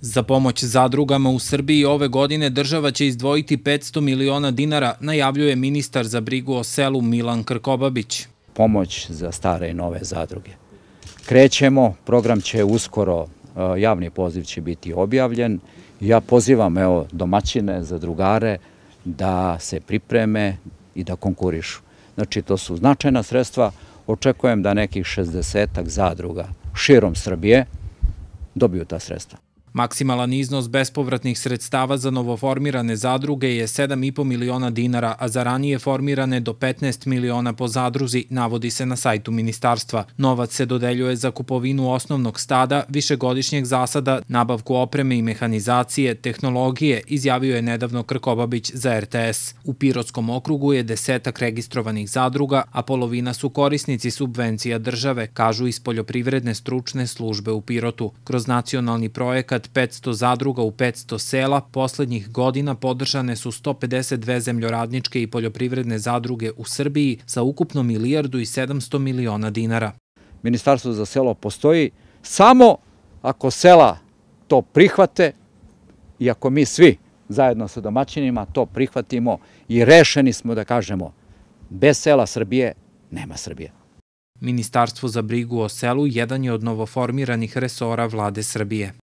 Za pomoć zadrugama u Srbiji ove godine država će izdvojiti 500 miliona dinara, najavljuje ministar za brigu o selu Milan Krkobabić. Pomoć za stare i nove zadruge. Krećemo, program će uskoro, e, javni poziv će biti objavljen. Ja pozivam domaćine, zadrugare da se pripreme i da konkurišu. Znači, to su značajna sredstva. Očekujem da nekih 60 zadruga širom Srbije dobiju ta sredstva. Maksimalan iznos bespovratnih sredstava za novoformirane zadruge je 7,5 miliona dinara, a za ranije formirane do 15 miliona po zadruzi, navodi se na sajtu ministarstva. Novac se dodeljuje za kupovinu osnovnog stada, višegodišnjeg zasada, nabavku opreme i mehanizacije, tehnologije, izjavio je nedavno Krkobabić za RTS. U Pirotskom okrugu je desetak registrovanih zadruga, a polovina su korisnici subvencija države, kažu iz poljoprivredne stručne službe u Pirotu. Kroz nacionalni projekat 500 zadruga u 500 sela, poslednjih godina podržane su 152 zemljoradničke i poljoprivredne zadruge u Srbiji sa ukupno milijardu i 700 miliona dinara. Ministarstvo za selo postoji samo ako sela to prihvate i ako mi svi zajedno sa domaćinima to prihvatimo i rešeni smo da kažemo bez sela Srbije nema Srbije. Ministarstvo za brigu o selu jedan je od novoformiranih resora vlade Srbije.